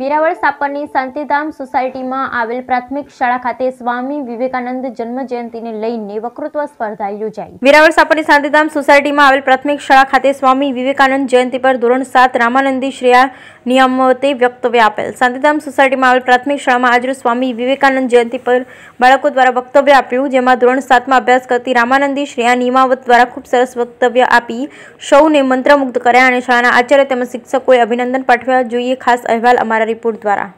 વેરાવળ સાપરની શાંતિધામ સોસાયટીમાં આવેલ પ્રાથમિક શાળા ખાતે સ્વામી વિવેકાનંદ જન્મ જયંતિને લઈને વકૃત્વ સ્પર્ધા યોજાઈ વેરાવળ સાપરની શાંતિધામ સોસાયટીમાં આવેલ પ્રાથમિક શાળા ખાતે સ્વામી વિવેકાનંદ જયંતિ પર ધોરણ સાત રામાનંદી શ્રેયા નિયમોતે વક્તવ્ય આપેલ શાંતિધામ સોસાયટીમાં આવેલ પ્રાથમિક શાળામાં આજરોજ સ્વામી વિવેકાનંદ જયંતિ પર બાળકો દ્વારા વક્તવ્ય આપ્યું જેમાં ધોરણ સાતમાં અભ્યાસ કરતી રામાનંદી શ્રેયા નિમાવત દ્વારા ખૂબ સરસ વક્તવ્ય આપી સૌને મંત્રમુગ્ધ કર્યા અને શાળાના આચાર્ય તેમજ શિક્ષકોએ અભિનંદન પાઠવ્યા જોઈએ ખાસ અહેવાલ અમારા રિપોર્ટ દ્વારા